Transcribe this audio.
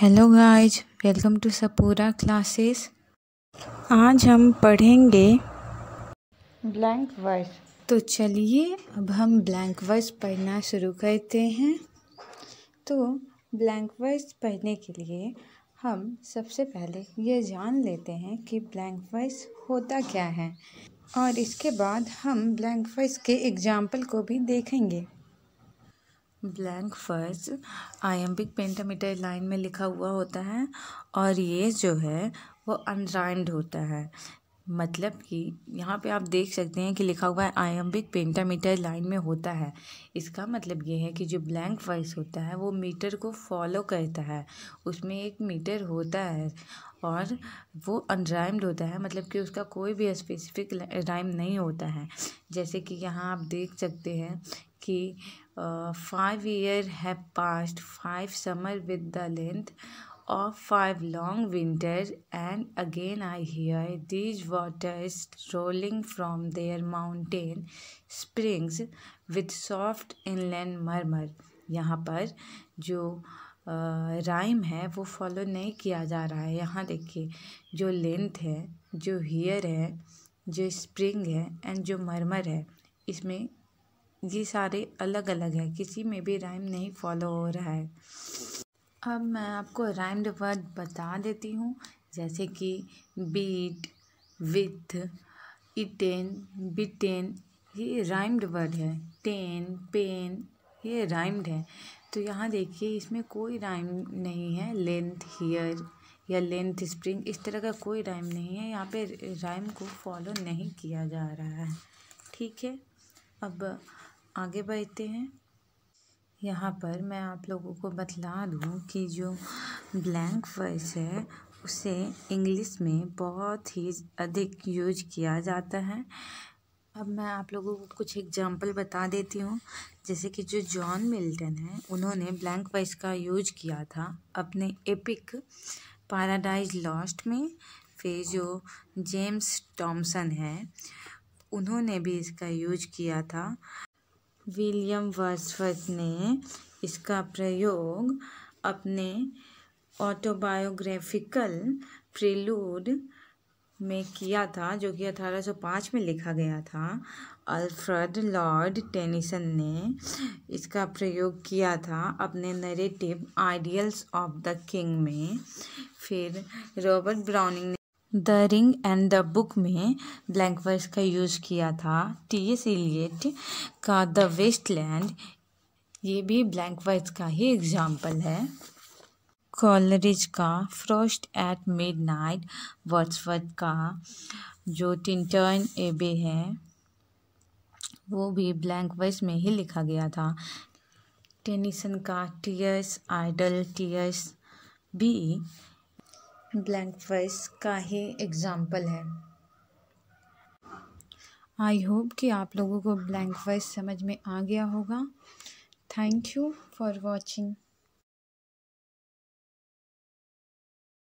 hello guys welcome to सपूरा classes आज हम पढ़ेंगे ब्लैंक वर्स तो चलिए अब हम ब्लैंक वर्स पढ़ना शुरू करते हैं तो ब्लैंक वर्स पढ़ने के लिए हम सबसे पहले ये जान लेते हैं कि ब्लैंक वर्स होता क्या है और इसके बाद हम ब्लैंक वर्स के एग्जाम्पल को भी देखेंगे ब्लैंक फर्ज आयम्बिक पेंटामीटर लाइन में लिखा हुआ होता है और ये जो है वो अनराइम्ड होता है मतलब कि यहाँ पे आप देख सकते हैं कि लिखा हुआ है आयम्बिक पेंटामीटर लाइन में होता है इसका मतलब ये है कि जो ब्लैंक वर्स होता है वो मीटर को फॉलो करता है उसमें एक मीटर होता है और वो अनराइम्ड होता है मतलब कि उसका कोई भी स्पेसिफिक राइम नहीं होता है जैसे कि यहाँ आप देख सकते हैं कि five year have past five summer with the length of five long winter and again I hear these waters rolling from their mountain springs with soft inland murmur यहाँ पर जो राइम uh, है वो फॉलो नहीं किया जा रहा है यहाँ देखिए जो लेंथ है जो हीयर है जो स्प्रिंग है एंड जो मरमर है इसमें ये सारे अलग अलग है किसी में भी राइम नहीं फॉलो हो रहा है अब मैं आपको राइम्ड वर्ड बता देती हूँ जैसे कि बीट विथ इटेन बिटेन ये राइम्ड वर्ड है टेन पेन ये राइम्ड है तो यहाँ देखिए इसमें कोई राइम नहीं है लेंथ हीयर या लेंथ स्प्रिंग इस तरह का कोई राइम नहीं है यहाँ पे राइम को फॉलो नहीं किया जा रहा है ठीक है अब आगे बढ़ते हैं यहाँ पर मैं आप लोगों को बतला दूँ कि जो ब्लैंक वर्स है उसे इंग्लिश में बहुत ही अधिक यूज किया जाता है अब मैं आप लोगों को कुछ एग्जांपल बता देती हूँ जैसे कि जो जॉन मिल्टन है उन्होंने ब्लैंक वर्स का यूज किया था अपने एपिक पैराडाइज लॉस्ट में फिर जो जेम्स टॉमसन है उन्होंने भी इसका यूज किया था विलियम वर्ड्सवर्थ ने इसका प्रयोग अपने ऑटोबायोग्राफिकल प्रिलूड में किया था जो कि 1805 में लिखा गया था अल्फ्रेड लॉर्ड टेनिसन ने इसका प्रयोग किया था अपने narrative Idylls of the King में फिर रॉबर्ट ब्राउनिंग ने The Ring and the Book में ब्लैंक वर्ड्स का यूज किया था टी एस इलियट का द वेस्ट लैंड ये भी ब्लैंक वर्ड्स का ही एग्जाम्पल है कॉलरिज का Frost at Midnight Wordsworth का जो टिंटर्न एबे है वो भी ब्लैंक वर्ड्स में ही लिखा गया था टेनिसन का टीयर्स आइडल टीयर्स भी ब्लैंक वर्स का ही एग्ज़ाम्पल है आई होप कि आप लोगों को ब्लैंक वर्स समझ में आ गया होगा थैंक यू फॉर वॉचिंग